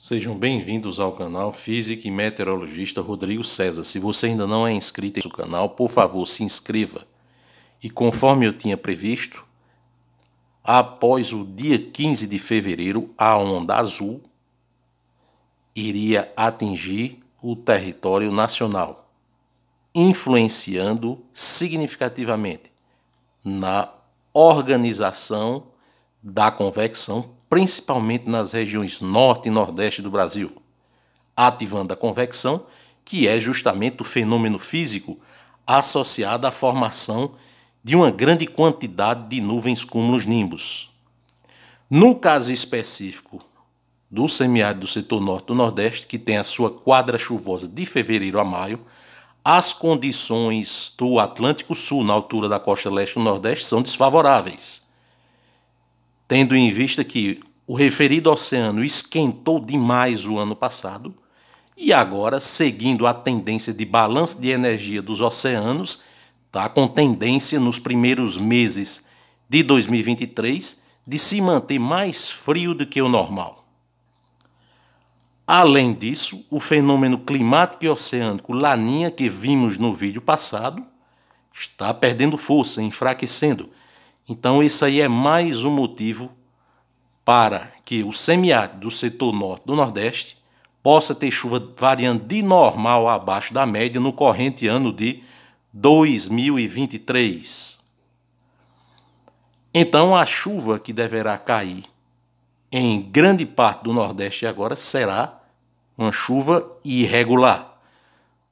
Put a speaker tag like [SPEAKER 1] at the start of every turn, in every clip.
[SPEAKER 1] Sejam bem-vindos ao canal Físico e Meteorologista Rodrigo César. Se você ainda não é inscrito no canal, por favor, se inscreva. E conforme eu tinha previsto, após o dia 15 de fevereiro, a onda azul iria atingir o território nacional, influenciando significativamente na organização da convecção principalmente nas regiões norte e nordeste do Brasil, ativando a convecção, que é justamente o fenômeno físico associado à formação de uma grande quantidade de nuvens cúmulos nimbus. No caso específico do semiárido do setor norte do nordeste, que tem a sua quadra chuvosa de fevereiro a maio, as condições do Atlântico Sul, na altura da costa leste do Nordeste, são desfavoráveis tendo em vista que o referido oceano esquentou demais o ano passado e agora, seguindo a tendência de balanço de energia dos oceanos, está com tendência nos primeiros meses de 2023 de se manter mais frio do que o normal. Além disso, o fenômeno climático e oceânico Laninha que vimos no vídeo passado está perdendo força, enfraquecendo então, isso aí é mais um motivo para que o semiárido do setor norte do Nordeste possa ter chuva variando de normal abaixo da média no corrente ano de 2023. Então, a chuva que deverá cair em grande parte do Nordeste agora será uma chuva irregular.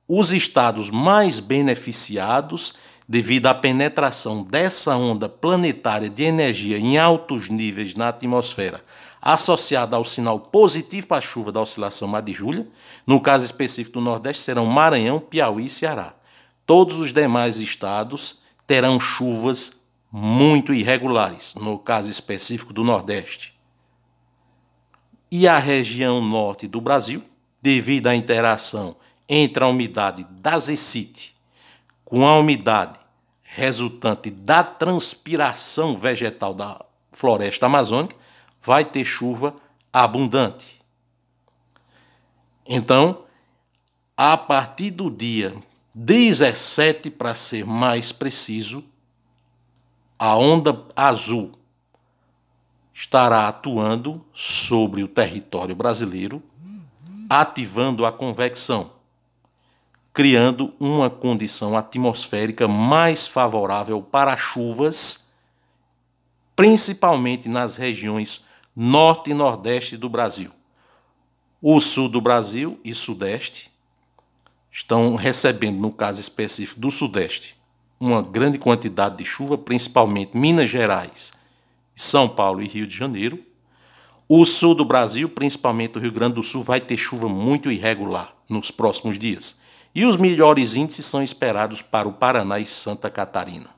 [SPEAKER 1] Os estados mais beneficiados devido à penetração dessa onda planetária de energia em altos níveis na atmosfera, associada ao sinal positivo para a chuva da oscilação mar de julho, no caso específico do Nordeste serão Maranhão, Piauí e Ceará. Todos os demais estados terão chuvas muito irregulares, no caso específico do Nordeste. E a região norte do Brasil, devido à interação entre a umidade da zecite com a umidade resultante da transpiração vegetal da floresta amazônica, vai ter chuva abundante. Então, a partir do dia 17, para ser mais preciso, a onda azul estará atuando sobre o território brasileiro, ativando a convecção criando uma condição atmosférica mais favorável para chuvas, principalmente nas regiões norte e nordeste do Brasil. O sul do Brasil e sudeste estão recebendo, no caso específico do sudeste, uma grande quantidade de chuva, principalmente Minas Gerais, São Paulo e Rio de Janeiro. O sul do Brasil, principalmente o Rio Grande do Sul, vai ter chuva muito irregular nos próximos dias. E os melhores índices são esperados para o Paraná e Santa Catarina.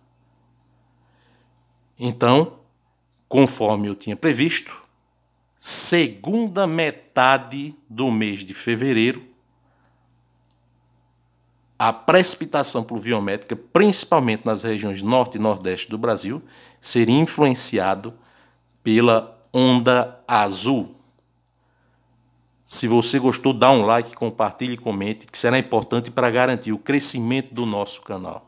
[SPEAKER 1] Então, conforme eu tinha previsto, segunda metade do mês de fevereiro, a precipitação pluviométrica, principalmente nas regiões norte e nordeste do Brasil, seria influenciado pela onda azul, se você gostou, dá um like, compartilhe, comente, que será importante para garantir o crescimento do nosso canal.